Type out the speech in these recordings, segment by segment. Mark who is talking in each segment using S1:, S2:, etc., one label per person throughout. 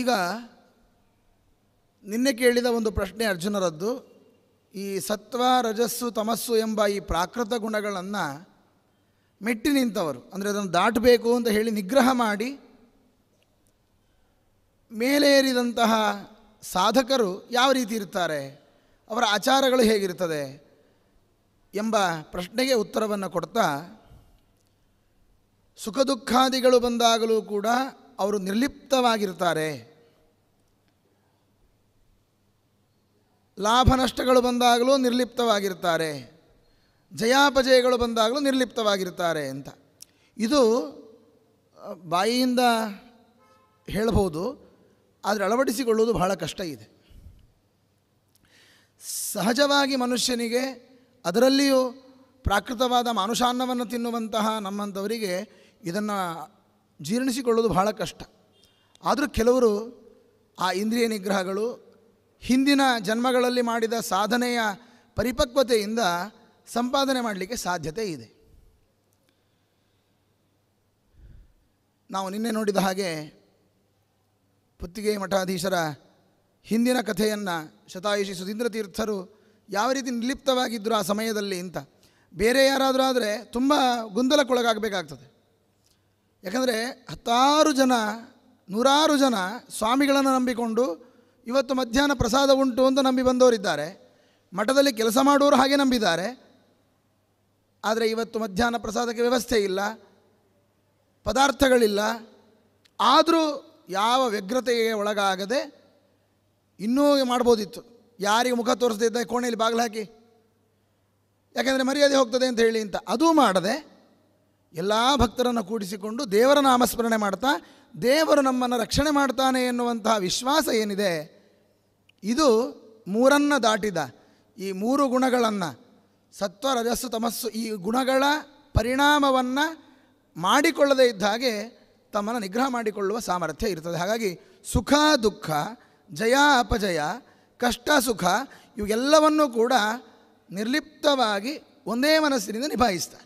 S1: ಈಗ ನಿನ್ನೆ ಕೇಳಿದ ಒಂದು ಪ್ರಶ್ನೆ ಅರ್ಜುನರದ್ದು ಈ ಸತ್ವ ರಜಸ್ಸು ತಮಸ್ಸು ಎಂಬ ಈ ಪ್ರಾಕೃತ ಗುಣಗಳನ್ನು ಮೆಟ್ಟಿ ನಿಂತವರು ಅಂದರೆ ಅದನ್ನು ದಾಟಬೇಕು ಅಂತ ಹೇಳಿ ನಿಗ್ರಹ ಮಾಡಿ ಮೇಲೇರಿದಂತಹ ಸಾಧಕರು ಯಾವ ರೀತಿ ಇರ್ತಾರೆ ಅವರ ಆಚಾರಗಳು ಹೇಗಿರ್ತದೆ ಎಂಬ ಪ್ರಶ್ನೆಗೆ ಉತ್ತರವನ್ನು ಕೊಡ್ತಾ ಸುಖ ದುಃಖಾದಿಗಳು ಬಂದಾಗಲೂ ಕೂಡ ಅವರು ನಿರ್ಲಿಪ್ತವಾಗಿರ್ತಾರೆ ಲಾಭ ನಷ್ಟಗಳು ಬಂದಾಗಲೂ ನಿರ್ಲಿಪ್ತವಾಗಿರ್ತಾರೆ ಜಯಾಪಜಯಗಳು ಬಂದಾಗಲೂ ನಿರ್ಲಿಪ್ತವಾಗಿರ್ತಾರೆ ಅಂತ ಇದು ಬಾಯಿಯಿಂದ ಹೇಳಬಹುದು ಆದರೆ ಅಳವಡಿಸಿಕೊಳ್ಳುವುದು ಬಹಳ ಕಷ್ಟ ಇದೆ ಸಹಜವಾಗಿ ಮನುಷ್ಯನಿಗೆ ಅದರಲ್ಲಿಯೂ ಪ್ರಾಕೃತವಾದ ಮಾನುಷಾನ್ನವನ್ನು ತಿನ್ನುವಂತಹ ನಮ್ಮಂಥವರಿಗೆ ಇದನ್ನು ಜೀರ್ಣಿಸಿಕೊಳ್ಳೋದು ಬಹಳ ಕಷ್ಟ ಆದರೂ ಕೆಲವರು ಆ ಇಂದ್ರಿಯ ನಿಗ್ರಹಗಳು ಹಿಂದಿನ ಜನ್ಮಗಳಲ್ಲಿ ಮಾಡಿದ ಸಾಧನೆಯ ಪರಿಪಕ್ವತೆಯಿಂದ ಸಂಪಾದನೆ ಮಾಡಲಿಕ್ಕೆ ಸಾಧ್ಯತೆ ಇದೆ ನಾವು ನಿನ್ನೆ ನೋಡಿದ ಹಾಗೆ ಪುತ್ತಿಗೆ ಮಠಾಧೀಶರ ಹಿಂದಿನ ಕಥೆಯನ್ನು ಶತಾಯುಷಿ ಸುಧೀಂದ್ರ ತೀರ್ಥರು ಯಾವ ರೀತಿ ನಿರ್ಲಿಪ್ತವಾಗಿದ್ದರು ಆ ಸಮಯದಲ್ಲಿ ಇಂತ ಬೇರೆ ಯಾರಾದರೂ ಆದರೆ ತುಂಬ ಗೊಂದಲಕ್ಕೊಳಗಾಗಬೇಕಾಗ್ತದೆ ಯಾಕಂದರೆ ಹತ್ತಾರು ಜನ ನೂರಾರು ಜನ ಸ್ವಾಮಿಗಳನ್ನು ನಂಬಿಕೊಂಡು ಇವತ್ತು ಮಧ್ಯಾಹ್ನ ಪ್ರಸಾದ ಉಂಟು ಅಂತ ನಂಬಿ ಬಂದವರಿದ್ದಾರೆ ಮಠದಲ್ಲಿ ಕೆಲಸ ಮಾಡೋರು ಹಾಗೆ ನಂಬಿದ್ದಾರೆ ಆದರೆ ಇವತ್ತು ಮಧ್ಯಾಹ್ನ ಪ್ರಸಾದಕ್ಕೆ ವ್ಯವಸ್ಥೆ ಇಲ್ಲ ಪದಾರ್ಥಗಳಿಲ್ಲ ಆದರೂ ಯಾವ ವ್ಯಗ್ರತೆಗೆ ಒಳಗಾಗದೆ ಇನ್ನೂ ಮಾಡ್ಬೋದಿತ್ತು ಯಾರಿಗೆ ಮುಖ ತೋರಿಸದಿದ್ದ ಕೋಣೆಯಲ್ಲಿ ಬಾಗಿಲು ಹಾಕಿ ಯಾಕೆಂದರೆ ಮರ್ಯಾದೆ ಹೋಗ್ತದೆ ಅಂತ ಹೇಳಿ ಅಂತ ಅದೂ ಮಾಡದೆ ಎಲ್ಲ ಭಕ್ತರನ್ನು ಕೂಡಿಸಿಕೊಂಡು ದೇವರ ನಾಮಸ್ಮರಣೆ ಮಾಡ್ತಾ ದೇವರು ನಮ್ಮನ್ನು ರಕ್ಷಣೆ ಮಾಡ್ತಾನೆ ಎನ್ನುವಂತಹ ವಿಶ್ವಾಸ ಏನಿದೆ ಇದು ಮೂರನ್ನು ದಾಟಿದ ಈ ಮೂರು ಗುಣಗಳನ್ನು ಸತ್ವ ರಜಸ್ಸು ತಮಸ್ಸು ಈ ಗುಣಗಳ ಪರಿಣಾಮವನ್ನು ಮಾಡಿಕೊಳ್ಳದೇ ಇದ್ದ ಹಾಗೆ ತಮ್ಮನ್ನು ನಿಗ್ರಹ ಮಾಡಿಕೊಳ್ಳುವ ಸಾಮರ್ಥ್ಯ ಇರ್ತದೆ ಹಾಗಾಗಿ ಸುಖ ದುಃಖ ಜಯ ಅಪಜಯ ಕಷ್ಟ ಸುಖ ಇವೆಲ್ಲವನ್ನೂ ಕೂಡ ನಿರ್ಲಿಪ್ತವಾಗಿ ಒಂದೇ ಮನಸ್ಸಿನಿಂದ ನಿಭಾಯಿಸ್ತಾರೆ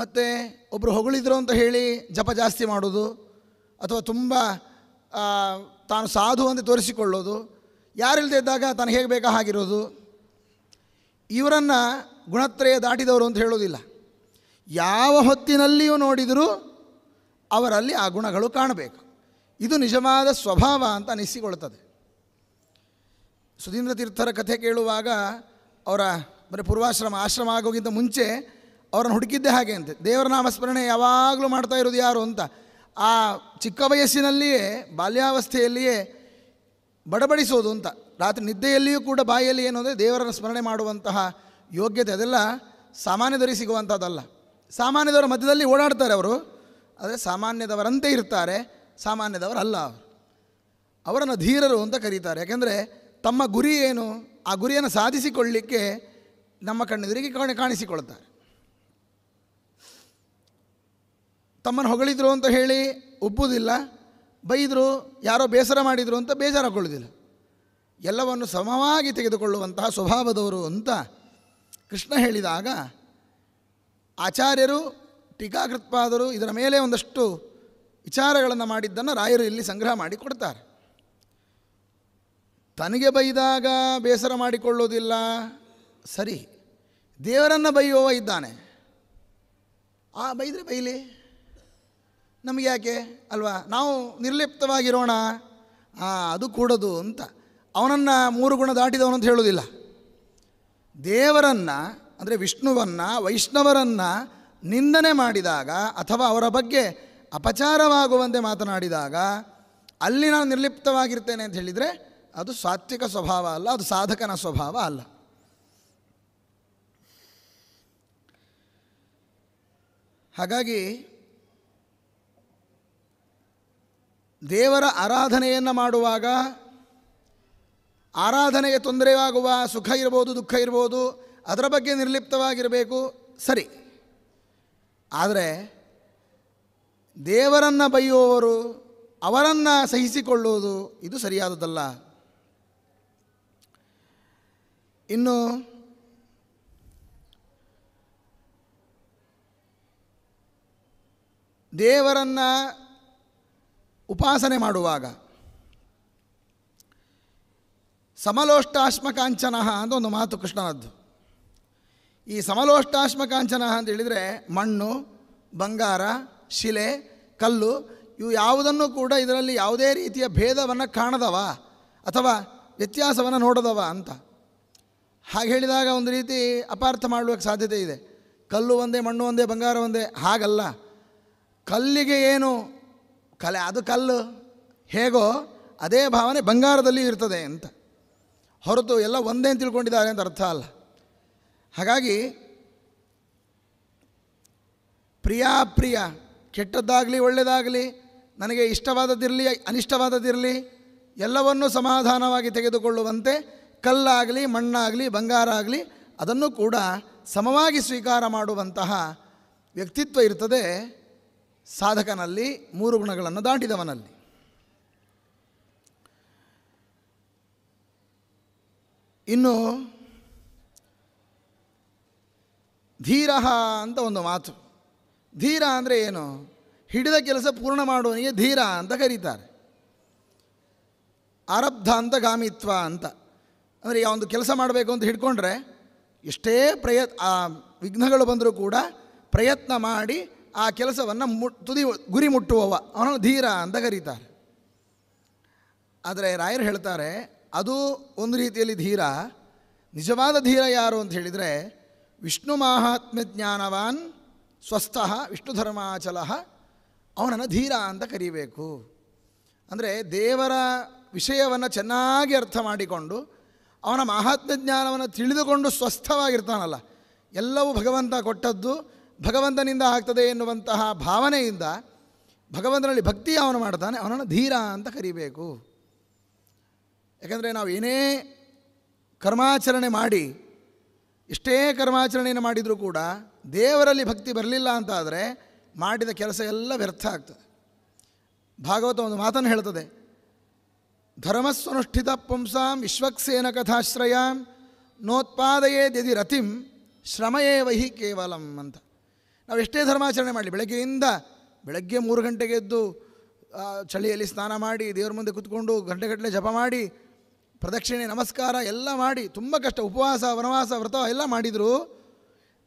S1: ಮತ್ತು ಒಬ್ಬರು ಹೊಗಳಿದ್ರು ಅಂತ ಹೇಳಿ ಜಪ ಜಾಸ್ತಿ ಮಾಡೋದು ಅಥವಾ ತುಂಬ ತಾನು ಸಾಧು ಅಂತ ತೋರಿಸಿಕೊಳ್ಳೋದು ಯಾರಿಲ್ಲದೆ ಇದ್ದಾಗ ತಾನು ಹೇಗೆ ಬೇಕಾ ಹಾಗಿರೋದು ಇವರನ್ನು ಗುಣತ್ರಯ ದಾಟಿದವರು ಅಂತ ಹೇಳೋದಿಲ್ಲ ಯಾವ ಹೊತ್ತಿನಲ್ಲಿಯೂ ನೋಡಿದರೂ ಅವರಲ್ಲಿ ಆ ಗುಣಗಳು ಕಾಣಬೇಕು ಇದು ನಿಜವಾದ ಸ್ವಭಾವ ಅಂತ ಅನಿಸಿಕೊಳ್ಳುತ್ತದೆ ಸುಧೀಂದ್ರ ತೀರ್ಥರ ಕಥೆ ಕೇಳುವಾಗ ಅವರ ಬರೀ ಪೂರ್ವಾಶ್ರಮ ಆಶ್ರಮ ಆಗೋಕ್ಕಿಂತ ಮುಂಚೆ ಅವರನ್ನು ಹುಡುಕಿದ್ದೆ ಹಾಗೆ ಅಂತೆ ದೇವರ ನಾಮಸ್ಮರಣೆ ಯಾವಾಗಲೂ ಮಾಡ್ತಾ ಇರೋದು ಯಾರು ಅಂತ ಆ ಚಿಕ್ಕ ವಯಸ್ಸಿನಲ್ಲಿಯೇ ಬಾಲ್ಯಾವಸ್ಥೆಯಲ್ಲಿಯೇ ಬಡಬಡಿಸೋದು ಅಂತ ರಾತ್ರಿ ನಿದ್ದೆಯಲ್ಲಿಯೂ ಕೂಡ ಬಾಯಲ್ಲಿ ಏನು ಅಂದರೆ ದೇವರನ್ನು ಸ್ಮರಣೆ ಮಾಡುವಂತಹ ಯೋಗ್ಯತೆ ಅದೆಲ್ಲ ಸಾಮಾನ್ಯದವರಿಗೆ ಸಿಗುವಂಥದ್ದಲ್ಲ ಸಾಮಾನ್ಯದವರ ಮಧ್ಯದಲ್ಲಿ ಓಡಾಡ್ತಾರೆ ಅವರು ಆದರೆ ಸಾಮಾನ್ಯದವರಂತೆ ಇರ್ತಾರೆ ಸಾಮಾನ್ಯದವರಲ್ಲ ಅವರು ಅವರನ್ನು ಧೀರರು ಅಂತ ಕರೀತಾರೆ ಯಾಕೆಂದರೆ ತಮ್ಮ ಗುರಿ ಏನು ಆ ಗುರಿಯನ್ನು ಸಾಧಿಸಿಕೊಳ್ಳಲಿಕ್ಕೆ ನಮ್ಮ ಕಣ್ಣೆದುರಿಗೆ ಕಾಣಿ ಕಾಣಿಸಿಕೊಳ್ತಾರೆ ತಮ್ಮನ್ನು ಹೊಗಳಿದ್ರು ಅಂತ ಹೇಳಿ ಒಪ್ಪುವುದಿಲ್ಲ ಬೈದರು ಯಾರೋ ಬೇಸರ ಮಾಡಿದರು ಅಂತ ಬೇಜಾರಾಗೊಳ್ಳೋದಿಲ್ಲ ಎಲ್ಲವನ್ನು ಸಮವಾಗಿ ತೆಗೆದುಕೊಳ್ಳುವಂತಹ ಸ್ವಭಾವದವರು ಅಂತ ಕೃಷ್ಣ ಹೇಳಿದಾಗ ಆಚಾರ್ಯರು ಟೀಕಾಕೃತ್ಪಾದರು ಇದರ ಮೇಲೆ ಒಂದಷ್ಟು ವಿಚಾರಗಳನ್ನು ಮಾಡಿದ್ದನ್ನು ರಾಯರು ಇಲ್ಲಿ ಸಂಗ್ರಹ ಮಾಡಿ ಕೊಡ್ತಾರೆ ತನಗೆ ಬೈದಾಗ ಬೇಸರ ಮಾಡಿಕೊಳ್ಳೋದಿಲ್ಲ ಸರಿ ದೇವರನ್ನು ಬೈಯುವವ ಇದ್ದಾನೆ ಆ ಬೈದರೆ ಬೈಲಿ ನಮಗೆ ಯಾಕೆ ಅಲ್ವಾ ನಾವು ನಿರ್ಲಿಪ್ತವಾಗಿರೋಣ ಅದು ಕೂಡದು ಅಂತ ಅವನನ್ನು ಮೂರು ಗುಣ ದಾಟಿದವನು ಅಂತ ಹೇಳೋದಿಲ್ಲ ದೇವರನ್ನು ಅಂದರೆ ವಿಷ್ಣುವನ್ನು ವೈಷ್ಣವರನ್ನು ನಿಂದನೆ ಮಾಡಿದಾಗ ಅಥವಾ ಅವರ ಬಗ್ಗೆ ಅಪಚಾರವಾಗುವಂತೆ ಮಾತನಾಡಿದಾಗ ಅಲ್ಲಿ ನಾನು ನಿರ್ಲಿಪ್ತವಾಗಿರ್ತೇನೆ ಅಂತ ಹೇಳಿದರೆ ಅದು ಸಾತ್ವಿಕ ಸ್ವಭಾವ ಅಲ್ಲ ಅದು ಸಾಧಕನ ಸ್ವಭಾವ ಅಲ್ಲ ಹಾಗಾಗಿ ದೇವರ ಆರಾಧನೆಯನ್ನು ಮಾಡುವಾಗ ಆರಾಧನೆಗೆ ತೊಂದರೆಯಾಗುವ ಸುಖ ಇರ್ಬೋದು ದುಃಖ ಇರ್ಬೋದು ಅದರ ಬಗ್ಗೆ ನಿರ್ಲಿಪ್ತವಾಗಿರಬೇಕು ಸರಿ ಆದರೆ ದೇವರನ್ನು ಬೈಯುವವರು ಅವರನ್ನು ಸಹಿಸಿಕೊಳ್ಳುವುದು ಇದು ಸರಿಯಾದದಲ್ಲ ಇನ್ನು ದೇವರನ್ನು ಉಪಾಸನೆ ಮಾಡುವಾಗ ಸಮಲೋಷ್ಟಾಶ್ಮಕಾಂಚನ ಅಂತ ಒಂದು ಮಾತು ಕೃಷ್ಣನದ್ದು ಈ ಸಮಲೋಷ್ಟಾಶ್ಮಕಾಂಚನ ಅಂತ ಹೇಳಿದರೆ ಮಣ್ಣು ಬಂಗಾರ ಶಿಲೆ ಕಲ್ಲು ಇವು ಯಾವುದನ್ನು ಕೂಡ ಇದರಲ್ಲಿ ಯಾವುದೇ ರೀತಿಯ ಭೇದವನ್ನು ಕಾಣದವ ಅಥವಾ ವ್ಯತ್ಯಾಸವನ್ನು ನೋಡದವ ಅಂತ ಹಾಗೆ ಹೇಳಿದಾಗ ಒಂದು ರೀತಿ ಅಪಾರ್ಥ ಮಾಡುವಕ್ಕೆ ಸಾಧ್ಯತೆ ಇದೆ ಕಲ್ಲು ಒಂದೇ ಮಣ್ಣು ಒಂದೇ ಬಂಗಾರ ಒಂದೇ ಹಾಗಲ್ಲ ಕಲ್ಲಿಗೆ ಏನು ಕಲೆ ಅದು ಕಲ್ಲು ಹೇಗೋ ಅದೇ ಭಾವನೆ ಬಂಗಾರದಲ್ಲಿ ಇರ್ತದೆ ಅಂತ ಹೊರತು ಎಲ್ಲ ಒಂದೇ ಅಂತ ತಿಳ್ಕೊಂಡಿದ್ದಾರೆ ಅಂತ ಅರ್ಥ ಅಲ್ಲ ಹಾಗಾಗಿ ಪ್ರಿಯ ಕೆಟ್ಟದ್ದಾಗಲಿ ಒಳ್ಳೆಯದಾಗಲಿ ನನಗೆ ಇಷ್ಟವಾದದ್ದಿರಲಿ ಅನಿಷ್ಟವಾದದ್ದಿರಲಿ ಎಲ್ಲವನ್ನೂ ಸಮಾಧಾನವಾಗಿ ತೆಗೆದುಕೊಳ್ಳುವಂತೆ ಕಲ್ಲಾಗಲಿ ಮಣ್ಣಾಗಲಿ ಬಂಗಾರ ಆಗಲಿ ಅದನ್ನು ಕೂಡ ಸಮವಾಗಿ ಸ್ವೀಕಾರ ಮಾಡುವಂತಹ ವ್ಯಕ್ತಿತ್ವ ಇರ್ತದೆ ಸಾಧಕನಲ್ಲಿ ಮೂರು ಗುಣಗಳನ್ನು ದಾಟಿದವನಲ್ಲಿ ಇನ್ನು ಧೀರ ಅಂತ ಒಂದು ಮಾತು ಧೀರ ಅಂದರೆ ಏನು ಹಿಡಿದ ಕೆಲಸ ಪೂರ್ಣ ಮಾಡುವನಿಗೆ ಧೀರ ಅಂತ ಕರೀತಾರೆ ಆರಬ್ಧ ಅಂತ ಗಾಮಿತ್ವ ಅಂತ ಅಂದರೆ ಯಾವ ಒಂದು ಕೆಲಸ ಮಾಡಬೇಕು ಅಂತ ಹಿಡ್ಕೊಂಡ್ರೆ ಎಷ್ಟೇ ಪ್ರಯತ್ ವಿಘ್ನಗಳು ಬಂದರೂ ಕೂಡ ಪ್ರಯತ್ನ ಮಾಡಿ ಆ ಕೆಲಸವನ್ನು ಮು ತುದಿ ಗುರಿ ಮುಟ್ಟುವವ ಅವನನ್ನು ಧೀರ ಅಂತ ಕರೀತಾರೆ ಆದರೆ ರಾಯರು ಹೇಳ್ತಾರೆ ಅದು ಒಂದು ರೀತಿಯಲ್ಲಿ ಧೀರ ನಿಜವಾದ ಧೀರ ಯಾರು ಅಂತ ಹೇಳಿದರೆ ವಿಷ್ಣು ಮಹಾತ್ಮ ಜ್ಞಾನವಾನ್ ಸ್ವಸ್ಥಃ ವಿಷ್ಣು ಧರ್ಮಾಚಲ ಅವನನ್ನು ಧೀರ ಅಂತ ಕರೀಬೇಕು ಅಂದರೆ ದೇವರ ವಿಷಯವನ್ನು ಚೆನ್ನಾಗಿ ಅರ್ಥ ಮಾಡಿಕೊಂಡು ಅವನ ಮಹಾತ್ಮ ಜ್ಞಾನವನ್ನು ತಿಳಿದುಕೊಂಡು ಸ್ವಸ್ಥವಾಗಿರ್ತಾನಲ್ಲ ಎಲ್ಲವೂ ಭಗವಂತ ಕೊಟ್ಟದ್ದು ಭಗವಂತನಿಂದ ಆಗ್ತದೆ ಎನ್ನುವಂತಹ ಭಾವನೆಯಿಂದ ಭಗವಂತನಲ್ಲಿ ಭಕ್ತಿ ಅವನು ಮಾಡ್ತಾನೆ ಅವನನ್ನು ಧೀರ ಅಂತ ಕರಿಬೇಕು ಯಾಕಂದರೆ ನಾವು ಏನೇ ಕರ್ಮಾಚರಣೆ ಮಾಡಿ ಎಷ್ಟೇ ಕರ್ಮಾಚರಣೆಯನ್ನು ಮಾಡಿದರೂ ಕೂಡ ದೇವರಲ್ಲಿ ಭಕ್ತಿ ಬರಲಿಲ್ಲ ಅಂತಾದರೆ ಮಾಡಿದ ಕೆಲಸ ಎಲ್ಲ ವ್ಯರ್ಥ ಆಗ್ತದೆ ಭಾಗವತ ಒಂದು ಮಾತನ್ನು ಹೇಳ್ತದೆ ಧರ್ಮಸ್ವನುಷ್ಠಿತ ಪುಂಸಾಂ ವಿಶ್ವಕ್ಸೇನ ಕಥಾಶ್ರಯಂ ನೋತ್ಪಾದಯೇದ್ಯದಿ ರತಿಂ ಶ್ರಮಯೇ ವಹಿ ಕೇವಲಂ ಅಂತ ನಾವು ಎಷ್ಟೇ ಧರ್ಮಾಚರಣೆ ಮಾಡಲಿ ಬೆಳಗ್ಗೆಯಿಂದ ಬೆಳಗ್ಗೆ ಮೂರು ಗಂಟೆಗೆ ಎದ್ದು ಚಳಿಯಲ್ಲಿ ಸ್ನಾನ ಮಾಡಿ ದೇವರ ಮುಂದೆ ಕೂತ್ಕೊಂಡು ಗಂಟೆಗಟ್ಟಲೆ ಜಪ ಮಾಡಿ ಪ್ರದಕ್ಷಿಣೆ ನಮಸ್ಕಾರ ಎಲ್ಲ ಮಾಡಿ ತುಂಬ ಕಷ್ಟ ಉಪವಾಸ ವನವಾಸ ವ್ರತ ಎಲ್ಲ ಮಾಡಿದರು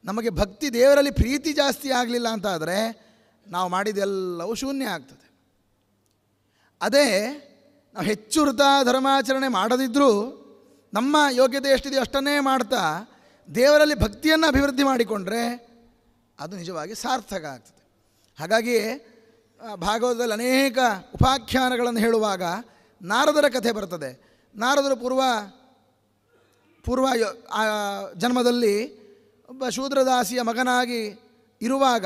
S1: ನಮಗೆ ಭಕ್ತಿ ದೇವರಲ್ಲಿ ಪ್ರೀತಿ ಜಾಸ್ತಿ ಆಗಲಿಲ್ಲ ಅಂತಾದರೆ ನಾವು ಮಾಡಿದೆಲ್ಲವೂ ಶೂನ್ಯ ಆಗ್ತದೆ ಅದೇ ನಾವು ಹೆಚ್ಚು ವೃತ ಧರ್ಮಾಚರಣೆ ಮಾಡದಿದ್ದರೂ ನಮ್ಮ ಯೋಗ್ಯತೆ ಎಷ್ಟಿದೆಯೋ ಅಷ್ಟನ್ನೇ ಮಾಡ್ತಾ ದೇವರಲ್ಲಿ ಭಕ್ತಿಯನ್ನು ಅಭಿವೃದ್ಧಿ ಮಾಡಿಕೊಂಡ್ರೆ ಅದು ನಿಜವಾಗಿ ಸಾರ್ಥಕ ಆಗ್ತದೆ ಹಾಗಾಗಿ ಭಾಗವತದಲ್ಲಿ ಅನೇಕ ಉಪಾಖ್ಯಾನಗಳನ್ನು ಹೇಳುವಾಗ ನಾರದರ ಕಥೆ ಬರ್ತದೆ ನಾರದರು ಪೂರ್ವ ಪೂರ್ವ ಜನ್ಮದಲ್ಲಿ ಒಬ್ಬ ಶೂದ್ರದಾಸಿಯ ಮಗನಾಗಿ ಇರುವಾಗ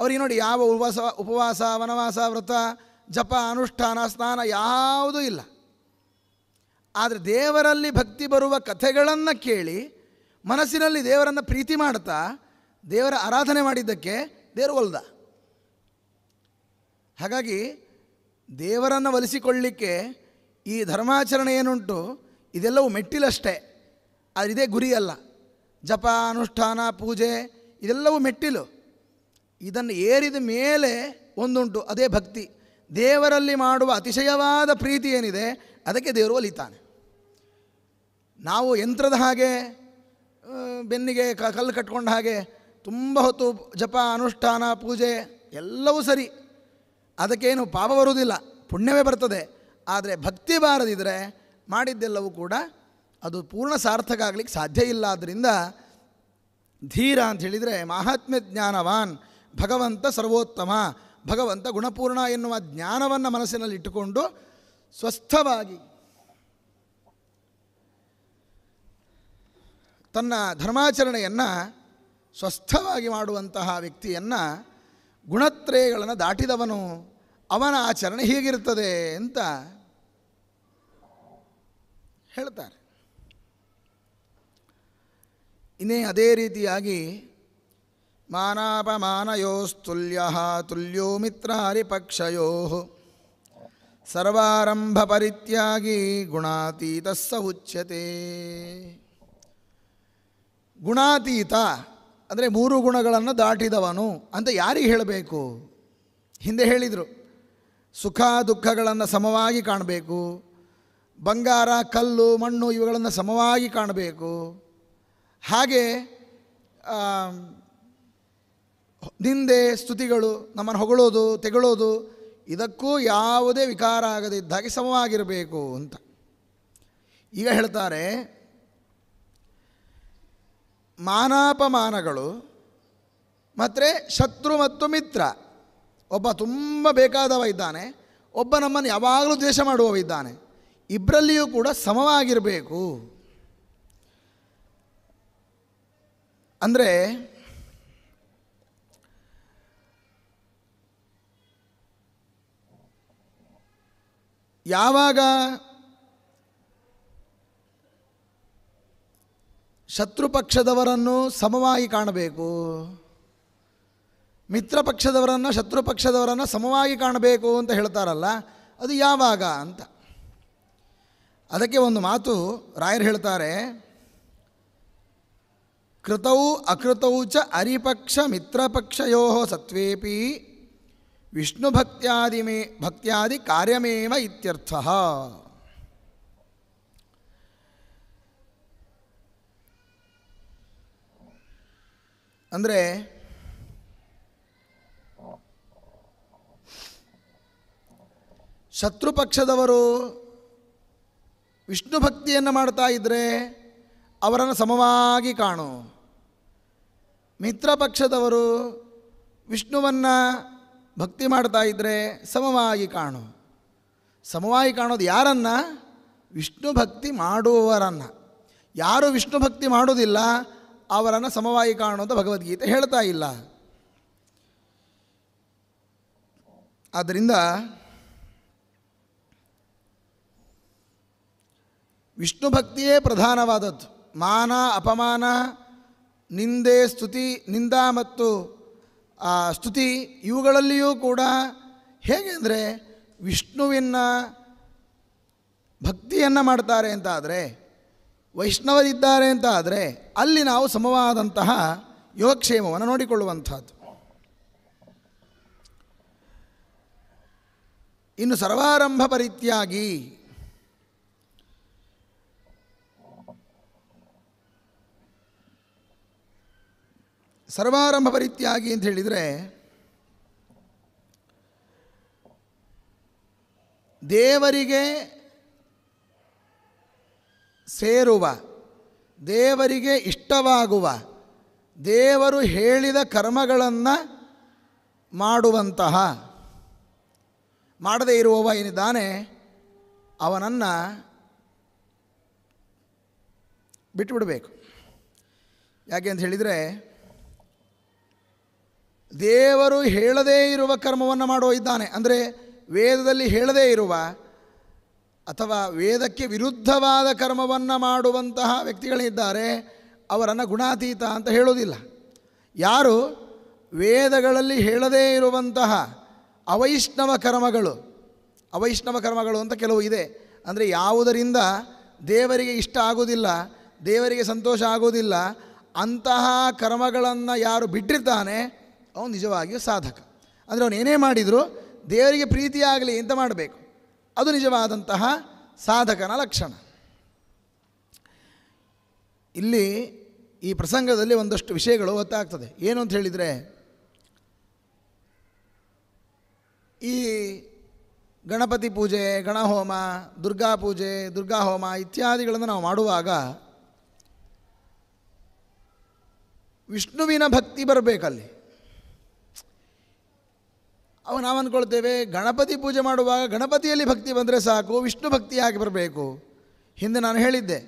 S1: ಅವರಿಗೆ ನೋಡಿ ಯಾವ ಉಪವಾಸ ಉಪವಾಸ ವನವಾಸ ವ್ರತ ಜಪ ಅನುಷ್ಠಾನ ಸ್ನಾನ ಯಾವುದೂ ಇಲ್ಲ ಆದರೆ ದೇವರಲ್ಲಿ ಭಕ್ತಿ ಬರುವ ಕಥೆಗಳನ್ನು ಕೇಳಿ ಮನಸ್ಸಿನಲ್ಲಿ ದೇವರನ್ನು ಪ್ರೀತಿ ಮಾಡ್ತಾ ದೇವರ ಆರಾಧನೆ ಮಾಡಿದ್ದಕ್ಕೆ ದೇವರು ಒಲ್ದ ಹಾಗಾಗಿ ದೇವರನ್ನು ಒಲಿಸಿಕೊಳ್ಳಲಿಕ್ಕೆ ಈ ಧರ್ಮಾಚರಣೆ ಏನುಂಟು ಇದೆಲ್ಲವೂ ಮೆಟ್ಟಿಲಷ್ಟೇ ಆದರೆ ಇದೇ ಗುರಿಯಲ್ಲ ಜಪ ಅನುಷ್ಠಾನ ಪೂಜೆ ಇದೆಲ್ಲವೂ ಮೆಟ್ಟಿಲು ಇದನ್ನು ಏರಿದ ಮೇಲೆ ಒಂದುಂಟು ಅದೇ ಭಕ್ತಿ ದೇವರಲ್ಲಿ ಮಾಡುವ ಅತಿಶಯವಾದ ಪ್ರೀತಿ ಏನಿದೆ ಅದಕ್ಕೆ ದೇವರು ಒಲಿತಾನೆ ನಾವು ಯಂತ್ರದ ಹಾಗೆ ಬೆನ್ನಿಗೆ ಕಲ್ಲು ಕಟ್ಕೊಂಡ ಹಾಗೆ ತುಂಬ ಹೊತ್ತು ಜಪ ಅನುಷ್ಠಾನ ಪೂಜೆ ಎಲ್ಲವೂ ಸರಿ ಅದಕ್ಕೇನು ಪಾಪ ಬರುವುದಿಲ್ಲ ಪುಣ್ಯವೇ ಬರ್ತದೆ ಆದರೆ ಭಕ್ತಿ ಬಾರದಿದ್ದರೆ ಮಾಡಿದ್ದೆಲ್ಲವೂ ಕೂಡ ಅದು ಪೂರ್ಣ ಸಾರ್ಥಕ ಆಗಲಿಕ್ಕೆ ಸಾಧ್ಯ ಇಲ್ಲ ಆದ್ದರಿಂದ ಧೀರ ಅಂತ ಹೇಳಿದರೆ ಮಹಾತ್ಮ್ಯ ಜ್ಞಾನವಾನ್ ಭಗವಂತ ಸರ್ವೋತ್ತಮ ಭಗವಂತ ಗುಣಪೂರ್ಣ ಎನ್ನುವ ಜ್ಞಾನವನ್ನು ಮನಸ್ಸಿನಲ್ಲಿ ಇಟ್ಟುಕೊಂಡು ಸ್ವಸ್ಥವಾಗಿ ತನ್ನ ಧರ್ಮಾಚರಣೆಯನ್ನು ಸ್ವಸ್ಥವಾಗಿ ಮಾಡುವಂತಹ ವ್ಯಕ್ತಿಯನ್ನು ಗುಣತ್ರಯಗಳನ್ನು ದಾಟಿದವನು ಅವನ ಆಚರಣೆ ಹೀಗಿರ್ತದೆ ಅಂತ ಹೇಳ್ತಾರೆ ಇನ್ನೇ ಅದೇ ರೀತಿಯಾಗಿ ಮಾನಾಪಮಾನಯೋಸ್ತುಲ್ಯ ತುಲ್ಯೋ ಮಿತ್ರಾರಿಪಕ್ಷಯೋ ಸರ್ವಾರಂಭ ಪರಿತ್ಯಾಗಿ ಸ ಉಚ್ಯತೆ ಗುಣಾತೀತ ಅಂದರೆ ಮೂರು ಗುಣಗಳನ್ನು ದಾಟಿದವನು ಅಂತ ಯಾರಿಗೆ ಹೇಳಬೇಕು ಹಿಂದೆ ಹೇಳಿದರು ಸುಖ ದುಃಖಗಳನ್ನು ಸಮವಾಗಿ ಕಾಣಬೇಕು ಬಂಗಾರ ಕಲ್ಲು ಮಣ್ಣು ಇವುಗಳನ್ನು ಸಮವಾಗಿ ಕಾಣಬೇಕು ಹಾಗೆ ನಿಂದೆ ಸ್ತುತಿಗಳು ನಮ್ಮನ್ನು ಹೊಗಳೋದು ತೆಗಳೋದು ಇದಕ್ಕೂ ಯಾವುದೇ ವಿಕಾರ ಆಗದಿದ್ದಾಗಿ ಸಮವಾಗಿರಬೇಕು ಅಂತ ಈಗ ಹೇಳ್ತಾರೆ ಮಾನಾಪಮಾನಗಳು ಮತ್ತು ಶತ್ರು ಮತ್ತು ಮಿತ್ರ ಒಬ್ಬ ತುಂಬ ಬೇಕಾದವ ಇದ್ದಾನೆ ಒಬ್ಬ ನಮ್ಮನ್ನು ಯಾವಾಗಲೂ ದ್ವೇಷ ಮಾಡುವವ ಇದ್ದಾನೆ ಇಬ್ಬರಲ್ಲಿಯೂ ಕೂಡ ಸಮವಾಗಿರಬೇಕು ಅಂದರೆ ಯಾವಾಗ ಶತ್ರುಪಕ್ಷದವರನ್ನು ಸಮವಾಗಿ ಕಾಣಬೇಕು ಮಿತ್ರಪಕ್ಷದವರನ್ನು ಶತ್ರುಪಕ್ಷದವರನ್ನು ಸಮವಾಗಿ ಕಾಣಬೇಕು ಅಂತ ಹೇಳ್ತಾರಲ್ಲ ಅದು ಯಾವಾಗ ಅಂತ ಅದಕ್ಕೆ ಒಂದು ಮಾತು ರಾಯರು ಹೇಳ್ತಾರೆ ಕೃತೌ ಅಕೃತೌ ಚ ಅರಿಪಕ್ಷ ಮಿತ್ರಪಕ್ಷಯೋ ಸತ್ವೇಪಿ ವಿಷ್ಣು ಮೇ ಭಕ್ತ್ಯಾದಿ ಕಾರ್ಯಮೇವ ಇತ್ಯರ್ಥ ಅಂದರೆ ಶತ್ರು ಪಕ್ಷದವರು ವಿಷ್ಣು ಭಕ್ತಿಯನ್ನು ಮಾಡ್ತಾ ಇದ್ದರೆ ಅವರನ್ನು ಸಮವಾಗಿ ಕಾಣು ಮಿತ್ರ ಪಕ್ಷದವರು ವಿಷ್ಣುವನ್ನು ಭಕ್ತಿ ಮಾಡ್ತಾ ಇದ್ದರೆ ಸಮವಾಗಿ ಕಾಣು ಸಮವಾಗಿ ಕಾಣೋದು ಯಾರನ್ನು ವಿಷ್ಣು ಭಕ್ತಿ ಮಾಡುವವರನ್ನು ಯಾರು ವಿಷ್ಣು ಭಕ್ತಿ ಮಾಡೋದಿಲ್ಲ ಅವರನ್ನು ಸಮವಾಗಿ ಕಾಣುವಂಥ ಭಗವದ್ಗೀತೆ ಹೇಳ್ತಾ ಇಲ್ಲ ಆದ್ದರಿಂದ ವಿಷ್ಣು ಭಕ್ತಿಯೇ ಪ್ರಧಾನವಾದದ್ದು ಮಾನ ಅಪಮಾನ ನಿಂದೆ ಸ್ತುತಿ ನಿಂದಾ ಮತ್ತು ಸ್ತುತಿ ಇವುಗಳಲ್ಲಿಯೂ ಕೂಡ ಹೇಗೆ ಅಂದರೆ ವಿಷ್ಣುವಿನ ಭಕ್ತಿಯನ್ನು ಮಾಡ್ತಾರೆ ಅಂತಾದರೆ ವೈಷ್ಣವರಿದ್ದಾರೆ ಅಂತ ಆದರೆ ಅಲ್ಲಿ ನಾವು ಸಮವಾದಂತಹ ಯೋಗಕ್ಷೇಮವನ್ನು ನೋಡಿಕೊಳ್ಳುವಂಥದ್ದು ಇನ್ನು ಸರ್ವಾರಂಭ ಪರಿತ್ಯಾಗಿ ಸರ್ವಾರಂಭ ಪರಿತ್ಯಾಗಿ ಅಂತ ಹೇಳಿದರೆ ದೇವರಿಗೆ ಸೇರುವ ದೇವರಿಗೆ ಇಷ್ಟವಾಗುವ ದೇವರು ಹೇಳಿದ ಕರ್ಮಗಳನ್ನು ಮಾಡುವಂತಹ ಮಾಡದೇ ಇರುವವ ಏನಿದ್ದಾನೆ ಅವನನ್ನು ಬಿಟ್ಟುಬಿಡಬೇಕು ಯಾಕೆ ಅಂತ ಹೇಳಿದರೆ ದೇವರು ಹೇಳದೇ ಇರುವ ಕರ್ಮವನ್ನು ಮಾಡುವ ಇದ್ದಾನೆ ಅಂದರೆ ವೇದದಲ್ಲಿ ಹೇಳದೇ ಇರುವ ಅಥವಾ ವೇದಕ್ಕೆ ವಿರುದ್ಧವಾದ ಕರ್ಮವನ್ನು ಮಾಡುವಂತಹ ವ್ಯಕ್ತಿಗಳಿದ್ದಾರೆ ಅವರನ್ನು ಗುಣಾತೀತ ಅಂತ ಹೇಳೋದಿಲ್ಲ ಯಾರು ವೇದಗಳಲ್ಲಿ ಹೇಳದೇ ಇರುವಂತಹ ಅವೈಷ್ಣವ ಕರ್ಮಗಳು ಅವೈಷ್ಣವ ಕರ್ಮಗಳು ಅಂತ ಕೆಲವು ಇದೆ ಅಂದರೆ ಯಾವುದರಿಂದ ದೇವರಿಗೆ ಇಷ್ಟ ಆಗೋದಿಲ್ಲ ದೇವರಿಗೆ ಸಂತೋಷ ಆಗೋದಿಲ್ಲ ಅಂತಹ ಕರ್ಮಗಳನ್ನು ಯಾರು ಬಿಟ್ಟಿರ್ತಾನೆ ಅವನು ನಿಜವಾಗಿಯೂ ಸಾಧಕ ಅಂದರೆ ಅವನು ಏನೇ ಮಾಡಿದರೂ ದೇವರಿಗೆ ಪ್ರೀತಿಯಾಗಲಿ ಅಂತ ಮಾಡಬೇಕು ಅದು ನಿಜವಾದಂತಹ ಸಾಧಕನ ಲಕ್ಷಣ ಇಲ್ಲಿ ಈ ಪ್ರಸಂಗದಲ್ಲಿ ಒಂದಷ್ಟು ವಿಷಯಗಳು ಗೊತ್ತಾಗ್ತದೆ ಏನು ಅಂತ ಹೇಳಿದರೆ ಈ ಗಣಪತಿ ಪೂಜೆ ಗಣಹೋಮ ದುರ್ಗಾ ಪೂಜೆ ದುರ್ಗಾ ಹೋಮ ಇತ್ಯಾದಿಗಳನ್ನು ನಾವು ಮಾಡುವಾಗ ವಿಷ್ಣುವಿನ ಭಕ್ತಿ ಬರಬೇಕಲ್ಲಿ ಅವು ನಾವು ಅಂದ್ಕೊಳ್ತೇವೆ ಗಣಪತಿ ಪೂಜೆ ಮಾಡುವಾಗ ಗಣಪತಿಯಲ್ಲಿ ಭಕ್ತಿ ಬಂದರೆ ಸಾಕು ವಿಷ್ಣು ಭಕ್ತಿಯಾಗಿ ಬರಬೇಕು ಹಿಂದೆ ನಾನು ಹೇಳಿದ್ದೆ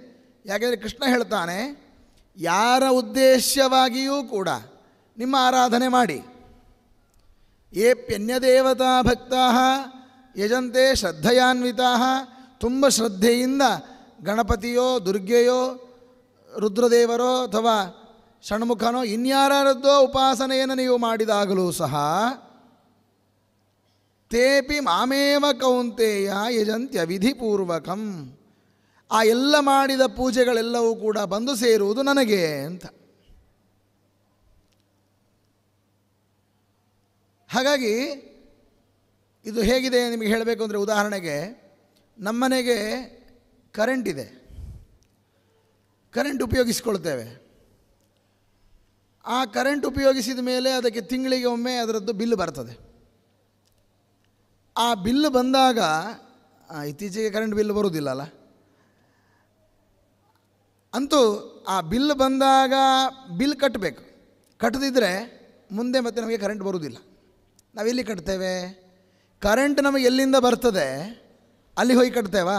S1: ಯಾಕೆಂದರೆ ಕೃಷ್ಣ ಹೇಳ್ತಾನೆ ಯಾರ ಉದ್ದೇಶವಾಗಿಯೂ ಕೂಡ ನಿಮ್ಮ ಆರಾಧನೆ ಮಾಡಿ ಏ ಪ್ಯನ್ಯದೇವತಾ ಭಕ್ತಾ ಯಜಂತೆ ಶ್ರದ್ಧೆಯಾನ್ವಿತಾ ತುಂಬ ಶ್ರದ್ಧೆಯಿಂದ ಗಣಪತಿಯೋ ದುರ್ಗೆಯೋ ರುದ್ರದೇವರೋ ಅಥವಾ ಷಣ್ಮುಖನೋ ಇನ್ಯಾರದ್ದೋ ಉಪಾಸನೆಯನ್ನು ನೀವು ಮಾಡಿದಾಗಲೂ ಸಹ ತೇಪಿ ಮಾಮೇವ ಕೌಂತೆಯ ಯಜಂತ್ಯ ವಿಧಿಪೂರ್ವಕಂ ಆ ಎಲ್ಲ ಮಾಡಿದ ಪೂಜೆಗಳೆಲ್ಲವೂ ಕೂಡ ಬಂದು ಸೇರುವುದು ನನಗೆ ಅಂತ ಹಾಗಾಗಿ ಇದು ಹೇಗಿದೆ ನಿಮಗೆ ಹೇಳಬೇಕು ಅಂದರೆ ಉದಾಹರಣೆಗೆ ನಮ್ಮನೆಗೆ ಕರೆಂಟ್ ಇದೆ ಕರೆಂಟ್ ಉಪಯೋಗಿಸ್ಕೊಳ್ತೇವೆ ಆ ಕರೆಂಟ್ ಉಪಯೋಗಿಸಿದ ಮೇಲೆ ಅದಕ್ಕೆ ತಿಂಗಳಿಗೆ ಒಮ್ಮೆ ಅದರದ್ದು ಬಿಲ್ ಬರ್ತದೆ ಆ ಬಿಲ್ ಬಂದಾಗ ಇತ್ತೀಚೆಗೆ ಕರೆಂಟ್ ಬಿಲ್ ಅಲ್ಲ ಅಂತೂ ಆ ಬಿಲ್ ಬಂದಾಗ ಬಿಲ್ ಕಟ್ಟಬೇಕು ಕಟ್ಟದಿದ್ದರೆ ಮುಂದೆ ಮತ್ತೆ ನಮಗೆ ಕರೆಂಟ್ ಬರುವುದಿಲ್ಲ ನಾವೆಲ್ಲಿ ಕಟ್ತೇವೆ ಕರೆಂಟ್ ನಮಗೆ ಎಲ್ಲಿಂದ ಬರ್ತದೆ ಅಲ್ಲಿ ಹೋಗಿ ಕಟ್ತೇವಾ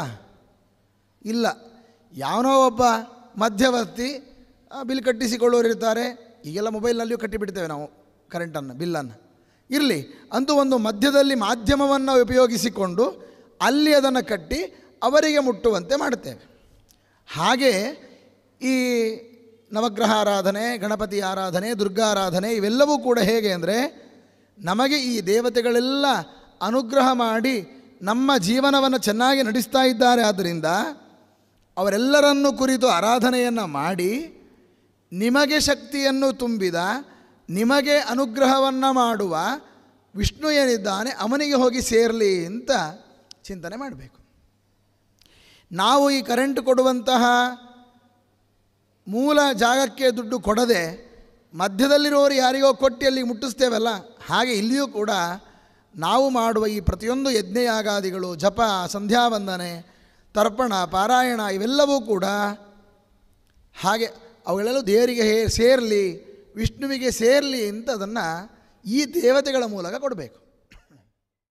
S1: ಇಲ್ಲ ಯಾವನೋ ಒಬ್ಬ ಮಧ್ಯವರ್ತಿ ಬಿಲ್ ಕಟ್ಟಿಸಿಕೊಳ್ಳೋರಿರ್ತಾರೆ ಇರ್ತಾರೆ ಈಗೆಲ್ಲ ಮೊಬೈಲ್ನಲ್ಲಿಯೂ ಕಟ್ಟಿಬಿಡ್ತೇವೆ ನಾವು ಕರೆಂಟನ್ನು ಬಿಲ್ಲನ್ನು ಇರಲಿ ಅಂತೂ ಒಂದು ಮಧ್ಯದಲ್ಲಿ ಮಾಧ್ಯಮವನ್ನು ಉಪಯೋಗಿಸಿಕೊಂಡು ಅಲ್ಲಿ ಅದನ್ನು ಕಟ್ಟಿ ಅವರಿಗೆ ಮುಟ್ಟುವಂತೆ ಮಾಡುತ್ತೇವೆ ಹಾಗೆ ಈ ನವಗ್ರಹ ಆರಾಧನೆ ಗಣಪತಿ ಆರಾಧನೆ ದುರ್ಗಾರಾಧನೆ ಇವೆಲ್ಲವೂ ಕೂಡ ಹೇಗೆ ಅಂದರೆ ನಮಗೆ ಈ ದೇವತೆಗಳೆಲ್ಲ ಅನುಗ್ರಹ ಮಾಡಿ ನಮ್ಮ ಜೀವನವನ್ನು ಚೆನ್ನಾಗಿ ನಡೆಸ್ತಾ ಇದ್ದಾರೆ ಆದ್ದರಿಂದ ಅವರೆಲ್ಲರನ್ನು ಕುರಿತು ಆರಾಧನೆಯನ್ನು ಮಾಡಿ ನಿಮಗೆ ಶಕ್ತಿಯನ್ನು ತುಂಬಿದ ನಿಮಗೆ ಅನುಗ್ರಹವನ್ನು ಮಾಡುವ ವಿಷ್ಣು ಏನಿದ್ದಾನೆ ಅವನಿಗೆ ಹೋಗಿ ಸೇರಲಿ ಅಂತ ಚಿಂತನೆ ಮಾಡಬೇಕು ನಾವು ಈ ಕರೆಂಟ್ ಕೊಡುವಂತಹ ಮೂಲ ಜಾಗಕ್ಕೆ ದುಡ್ಡು ಕೊಡದೆ ಮಧ್ಯದಲ್ಲಿರೋರು ಯಾರಿಗೋ ಕೊಟ್ಟಿ ಅಲ್ಲಿ ಮುಟ್ಟಿಸ್ತೇವಲ್ಲ ಹಾಗೆ ಇಲ್ಲಿಯೂ ಕೂಡ ನಾವು ಮಾಡುವ ಈ ಪ್ರತಿಯೊಂದು ಯಜ್ಞಯಾಗಾದಿಗಳು ಜಪ ಸಂಧ್ಯಾವಂದನೆ ತರ್ಪಣ ಪಾರಾಯಣ ಇವೆಲ್ಲವೂ ಕೂಡ ಹಾಗೆ ಅವುಗಳೆಲ್ಲೂ ದೇವರಿಗೆ ಸೇರಲಿ ವಿಷ್ಣುವಿಗೆ ಸೇರಲಿ ಅಂತ ಅದನ್ನು ಈ ದೇವತೆಗಳ ಮೂಲಕ ಕೊಡಬೇಕು